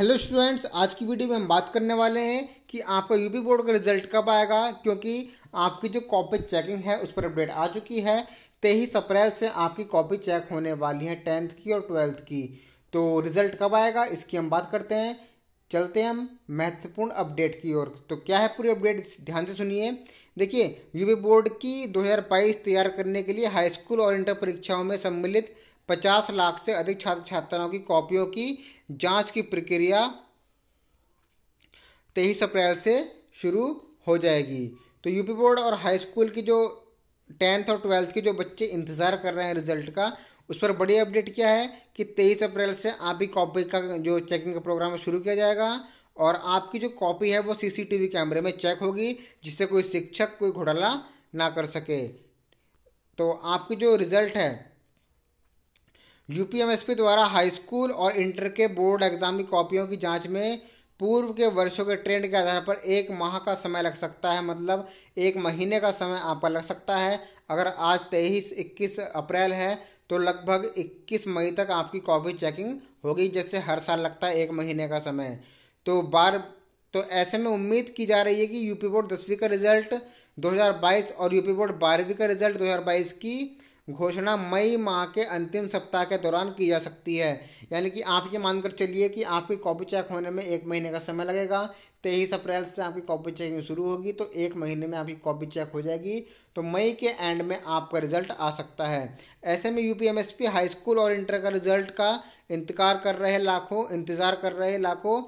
hello students आज की video में हम बात करने वाले हैं कि आपका यूपी बोर्ड का रिजल्ट कब आएगा क्योंकि आपकी जो कॉपी चेकिंग है उस पर अपडेट आ चुकी है तेईस अप्रैल से आपकी कॉपी चेक होने वाली है टेंथ की और ट्वेल्थ की तो रिजल्ट कब आएगा इसकी हम बात करते हैं चलते हैं हम महत्वपूर्ण अपडेट की ओर तो क्या है पूरी अपडेट ध्यान से सुनिए देखिए यूपी बोर्ड की 2022 तैयार करने के लिए हाई स्कूल और इंटर परीक्षाओं में सम्मिलित 50 लाख से अधिक छात्र छात्राओं की कॉपियों की जांच की प्रक्रिया तेईस अप्रैल से शुरू हो जाएगी तो यूपी बोर्ड और हाई स्कूल की जो टेंथ और ट्वेल्थ के जो बच्चे इंतज़ार कर रहे हैं रिजल्ट का उस पर बड़ी अपडेट क्या है कि तेईस अप्रैल से आप ही कॉपी का जो चेकिंग का प्रोग्राम शुरू किया जाएगा और आपकी जो कॉपी है वो सीसीटीवी कैमरे में चेक होगी जिससे कोई शिक्षक कोई घोटाला ना कर सके तो आपकी जो रिज़ल्ट है यूपीएमएसपी द्वारा हाई स्कूल और इंटर के बोर्ड एग्ज़ाम की कॉपियों की जांच में पूर्व के वर्षों के ट्रेंड के आधार पर एक माह का समय लग सकता है मतलब एक महीने का समय आपका लग सकता है अगर आज तेईस इक्कीस अप्रैल है तो लगभग इक्कीस मई तक आपकी कॉपी चेकिंग होगी जैसे हर साल लगता है एक महीने का समय तो बार तो ऐसे में उम्मीद की जा रही है कि यूपी बोर्ड दसवीं का रिजल्ट 2022 और यूपी बोर्ड बारहवीं का रिजल्ट 2022 की घोषणा मई माह के अंतिम सप्ताह के दौरान की जा सकती है यानी कि आप ये मानकर चलिए कि आपकी कॉपी चेक होने में एक महीने का समय लगेगा तेईस अप्रैल से आपकी कॉपी चेकिंग शुरू होगी तो एक महीने में आपकी कॉपी चेक हो जाएगी तो मई के एंड में आपका रिजल्ट आ सकता है ऐसे में पी हाई स्कूल और इंटर का रिजल्ट का इंतकार कर रहे लाखों इंतज़ार कर रहे लाखों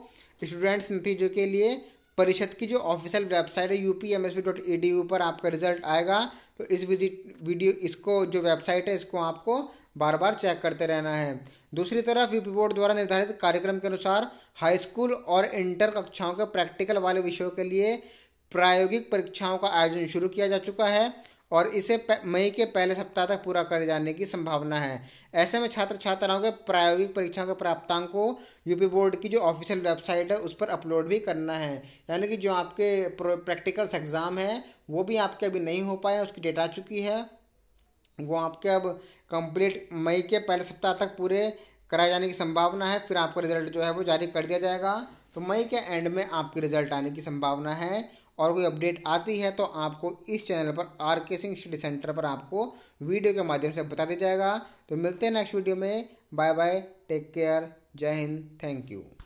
स्टूडेंट्स नतीजों के लिए परिषद की जो ऑफिशियल वेबसाइट है U P M S dot A D U पर आपका रिजल्ट आएगा तो इस विजिट वीडियो इसको जो वेबसाइट है इसको आपको बार बार चेक करते रहना है दूसरी तरफ यूपी बोर्ड द्वारा निर्धारित कार्यक्रम के अनुसार हाई स्कूल और इंटर कक्षाओं के प्रैक्टिकल वाले विषयों के लिए प्रायोगिक परीक्षाओं का आयोजन शुरू किया जा चुका है और इसे मई के पहले सप्ताह तक पूरा कर जाने की संभावना है ऐसे में छात्र छात्राओं के प्रायोगिक परीक्षाओं के प्राप्तांक को यूपी बोर्ड की जो ऑफिशियल वेबसाइट है उस पर अपलोड भी करना है यानी कि जो आपके प्रैक्टिकल्स एग्ज़ाम है वो भी आपके अभी नहीं हो पाए उसकी डेट आ चुकी है वो आपके अब कंप्लीट मई के पहले सप्ताह तक पूरे कराए जाने की संभावना है फिर आपका रिजल्ट जो है वो जारी कर दिया जाएगा तो मई के एंड में आपके रिजल्ट आने की संभावना है और कोई अपडेट आती है तो आपको इस चैनल पर आर के सिंह स्टडी सेंटर पर आपको वीडियो के माध्यम से बता दिया जाएगा तो मिलते हैं नेक्स्ट वीडियो में बाय बाय टेक केयर जय हिंद थैंक यू